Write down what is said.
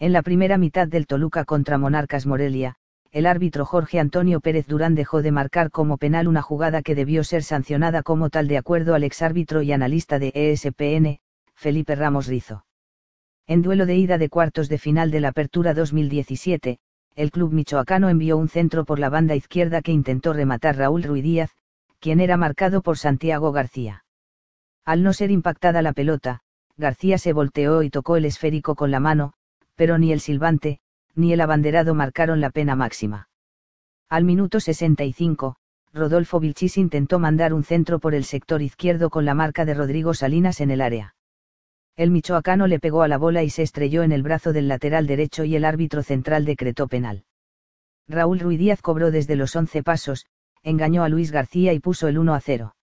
En la primera mitad del Toluca contra Monarcas Morelia, el árbitro Jorge Antonio Pérez Durán dejó de marcar como penal una jugada que debió ser sancionada como tal de acuerdo al exárbitro y analista de ESPN, Felipe Ramos Rizo. En duelo de ida de cuartos de final de la Apertura 2017, el club michoacano envió un centro por la banda izquierda que intentó rematar Raúl Ruiz Díaz, quien era marcado por Santiago García. Al no ser impactada la pelota, García se volteó y tocó el esférico con la mano, pero ni el silbante, ni el abanderado marcaron la pena máxima. Al minuto 65, Rodolfo Vilchis intentó mandar un centro por el sector izquierdo con la marca de Rodrigo Salinas en el área. El michoacano le pegó a la bola y se estrelló en el brazo del lateral derecho y el árbitro central decretó penal. Raúl Ruidíaz cobró desde los 11 pasos, engañó a Luis García y puso el 1 a 0.